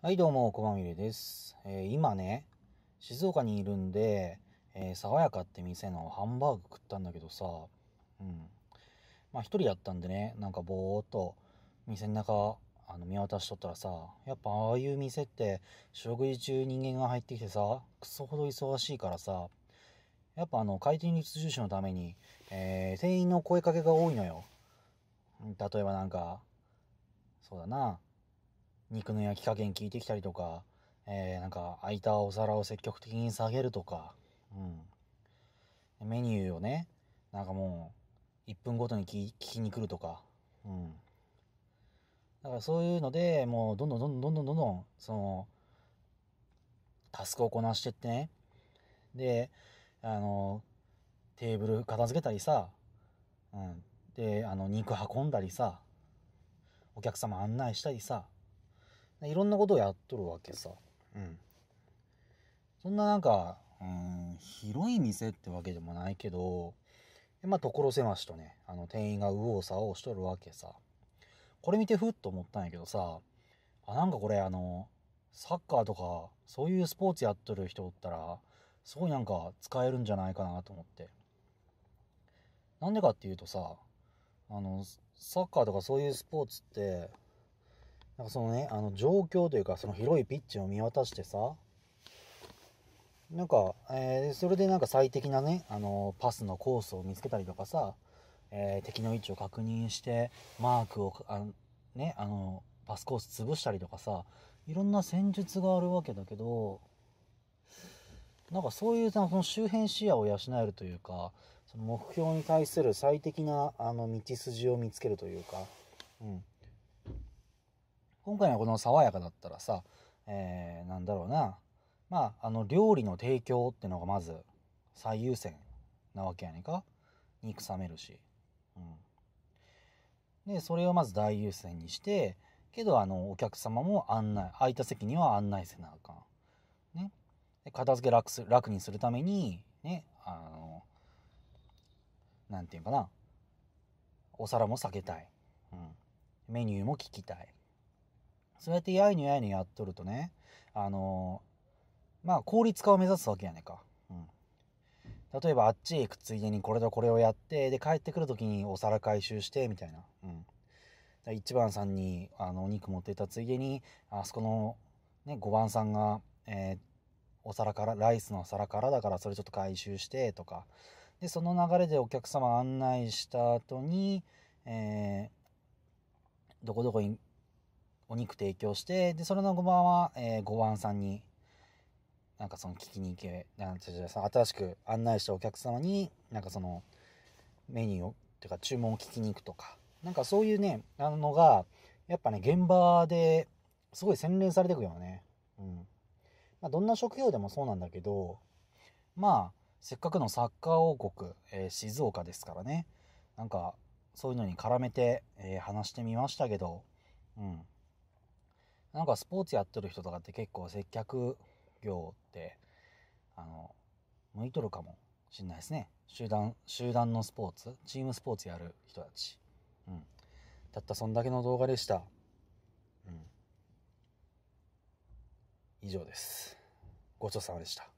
はいどうも、こまみれです。えー、今ね、静岡にいるんで、えー、爽やかって店のハンバーグ食ったんだけどさ、うん。まあ一人やったんでね、なんかぼーっと店の中、あの見渡しとったらさ、やっぱああいう店って食事中人間が入ってきてさ、クソほど忙しいからさ、やっぱあの回転率重視のために、えー、店員の声かけが多いのよ。例えばなんか、そうだな、肉の焼き加減聞いてきたりとか、えー、なんか空いたお皿を積極的に下げるとか、うん。メニューをね、なんかもう、1分ごとに聞きに来るとか、うん。だからそういうので、もうどんどんどんどんどんどんどん、その、タスクをこなしてってね。で、あの、テーブル片付けたりさ、うん。で、あの、肉運んだりさ、お客様案内したりさ、いろんなことをやっとるわけさ。うん。そんななんか、うん、広い店ってわけでもないけど、まあ、所狭しとね、あの、店員が右往左往しとるわけさ。これ見てふっと思ったんやけどさ、あ、なんかこれあの、サッカーとか、そういうスポーツやっとる人おったら、すごいなんか使えるんじゃないかなと思って。なんでかっていうとさ、あの、サッカーとかそういうスポーツって、なんかそのね、あの状況というか、その広いピッチを見渡してさ、なんか、えー、それでなんか最適なね、あのパスのコースを見つけたりとかさ、えー、敵の位置を確認して、マークを、あね、あのパスコース潰したりとかさ、いろんな戦術があるわけだけど、なんかそういうその周辺視野を養えるというか、その目標に対する最適なあの道筋を見つけるというか、うん。今回のこの爽やかだったらさ、えー、なんだろうな、まあ、あの、料理の提供ってのがまず最優先なわけやねんか。肉冷めるし。うん。で、それをまず大優先にして、けど、あの、お客様も案内、空いた席には案内せなあかん。ね。で片付け楽す楽にするために、ね、あの、なんていうかな、お皿も避けたい。うん。メニューも聞きたい。そうやってやいにやいにやっとるとねあのまあ効率化を目指すわけやねんか、うん、例えばあっちへ行くついでにこれとこれをやってで帰ってくる時にお皿回収してみたいな、うん、1番さんにあのお肉持ってたついでにあそこの、ね、5番さんが、えー、お皿からライスの皿からだからそれちょっと回収してとかでその流れでお客様案内した後に、えー、どこどこにお肉提供してでそれの5番は、えー、5番さんになんかその聞きに行けなんて新しく案内したお客様になんかそのメニューをっていうか注文を聞きに行くとかなんかそういうねあのがやっぱね現場ですごい洗練されていくよね。うんまあ、どんな職業でもそうなんだけどまあせっかくのサッカー王国、えー、静岡ですからねなんかそういうのに絡めて、えー、話してみましたけど、うん、なんかスポーツやってる人とかって結構接客業ってあの向いとるかもしんないですね集団集団のスポーツチームスポーツやる人たち、うん、たったそんだけの動画でした、うん、以上ですごちそうさまでした